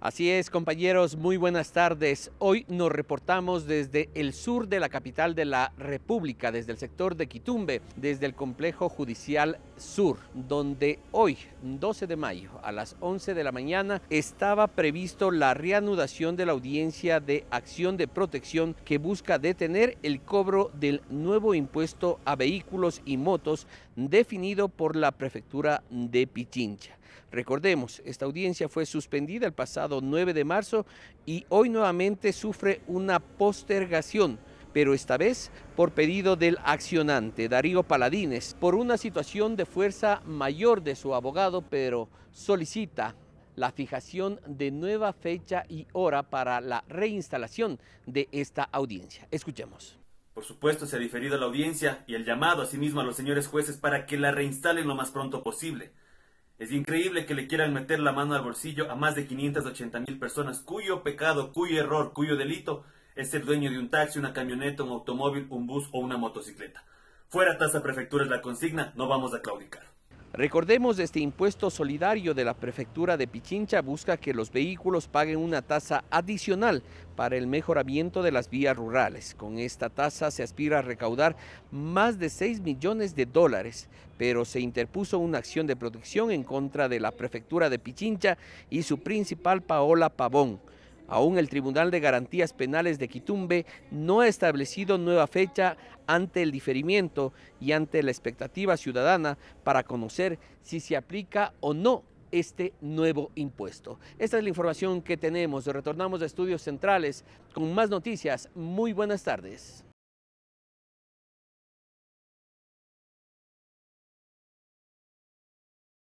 Así es, compañeros, muy buenas tardes. Hoy nos reportamos desde el sur de la capital de la República, desde el sector de Quitumbe, desde el Complejo Judicial Sur, donde hoy, 12 de mayo, a las 11 de la mañana, estaba previsto la reanudación de la audiencia de acción de protección que busca detener el cobro del nuevo impuesto a vehículos y motos definido por la Prefectura de Pichincha. Recordemos, esta audiencia fue suspendida el pasado 9 de marzo y hoy nuevamente sufre una postergación pero esta vez por pedido del accionante Darío Paladines, por una situación de fuerza mayor de su abogado, pero solicita la fijación de nueva fecha y hora para la reinstalación de esta audiencia. Escuchemos. Por supuesto, se ha diferido la audiencia y el llamado asimismo a los señores jueces para que la reinstalen lo más pronto posible. Es increíble que le quieran meter la mano al bolsillo a más de 580 mil personas cuyo pecado, cuyo error, cuyo delito es ser dueño de un taxi, una camioneta, un automóvil, un bus o una motocicleta. Fuera tasa prefectura es la consigna, no vamos a claudicar. Recordemos, este impuesto solidario de la prefectura de Pichincha busca que los vehículos paguen una tasa adicional para el mejoramiento de las vías rurales. Con esta tasa se aspira a recaudar más de 6 millones de dólares, pero se interpuso una acción de protección en contra de la prefectura de Pichincha y su principal Paola Pavón. Aún el Tribunal de Garantías Penales de Quitumbe no ha establecido nueva fecha ante el diferimiento y ante la expectativa ciudadana para conocer si se aplica o no este nuevo impuesto. Esta es la información que tenemos. Retornamos a Estudios Centrales con más noticias. Muy buenas tardes.